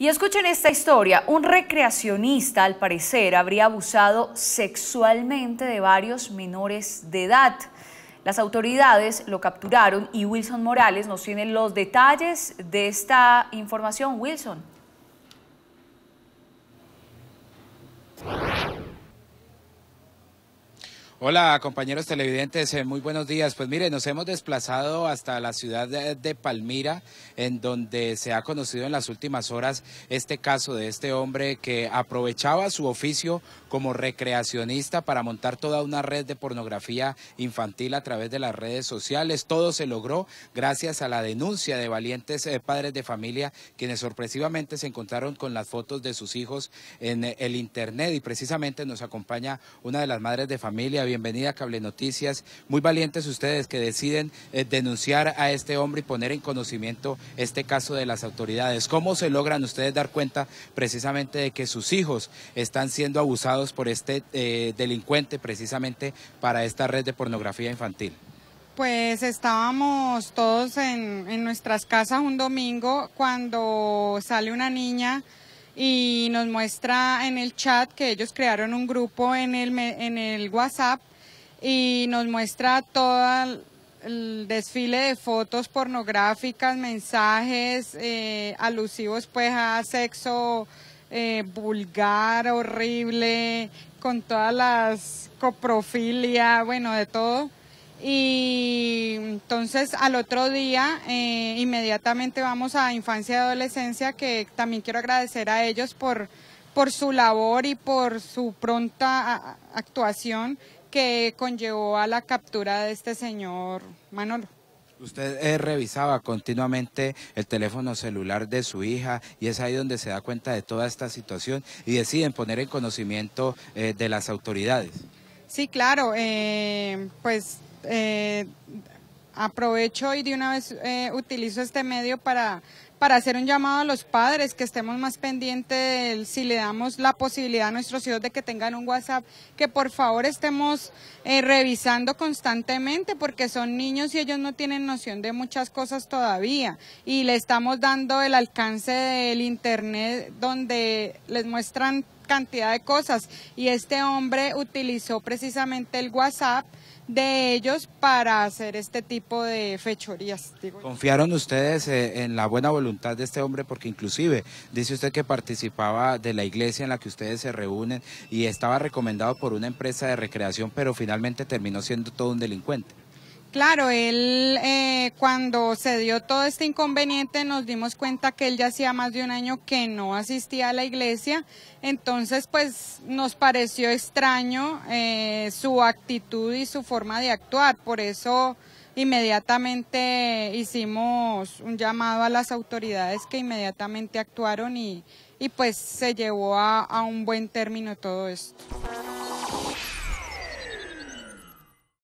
Y escuchen esta historia. Un recreacionista, al parecer, habría abusado sexualmente de varios menores de edad. Las autoridades lo capturaron y Wilson Morales nos tiene los detalles de esta información. Wilson. Hola compañeros televidentes, eh, muy buenos días. Pues mire, nos hemos desplazado hasta la ciudad de, Palmira, en donde se ha conocido en las últimas horas este caso de este hombre que aprovechaba su oficio como recreacionista para montar toda una red de pornografía infantil a través de las redes sociales. Todo se logró gracias a la denuncia de valientes eh, padres de familia quienes sorpresivamente se encontraron con las fotos de sus hijos en eh, el Internet y precisamente nos acompaña una de las madres de familia bienvenida a Cable Noticias. Muy valientes ustedes que deciden eh, denunciar a este hombre y poner en conocimiento este caso de las autoridades. ¿Cómo se logran ustedes dar cuenta precisamente de que sus hijos están siendo abusados por este eh, delincuente precisamente para esta red de pornografía infantil? Pues estábamos todos en, en nuestras casas un domingo cuando sale una niña y nos muestra en el chat que ellos crearon un grupo en el, en el WhatsApp y nos muestra todo el desfile de fotos pornográficas, mensajes eh, alusivos pues a sexo eh, vulgar, horrible, con todas las coprofilia, bueno, de todo. Y entonces, al otro día, eh, inmediatamente vamos a Infancia y Adolescencia, que también quiero agradecer a ellos por, por su labor y por su pronta actuación que conllevó a la captura de este señor Manolo. Usted eh, revisaba continuamente el teléfono celular de su hija y es ahí donde se da cuenta de toda esta situación y deciden poner en conocimiento eh, de las autoridades. Sí, claro, pues aprovecho y de una vez eh, utilizo este medio para, para hacer un llamado a los padres que estemos más pendientes si le damos la posibilidad a nuestros hijos de que tengan un WhatsApp, que por favor estemos eh, revisando constantemente porque son niños y ellos no tienen noción de muchas cosas todavía y le estamos dando el alcance del Internet donde les muestran cantidad de cosas y este hombre utilizó precisamente el WhatsApp de ellos para hacer este tipo de fechorías. ¿Confiaron ustedes eh, en la buena voluntad de este hombre? Porque inclusive dice usted que participaba de la iglesia en la que ustedes se reúnen y estaba recomendado por una empresa de recreación, pero finalmente terminó siendo todo un delincuente. Claro, él eh, cuando se dio todo este inconveniente nos dimos cuenta que él ya hacía más de un año que no asistía a la iglesia, entonces pues nos pareció extraño eh, su actitud y su forma de actuar, por eso inmediatamente hicimos un llamado a las autoridades que inmediatamente actuaron y, pues se llevó a un buen término todo esto.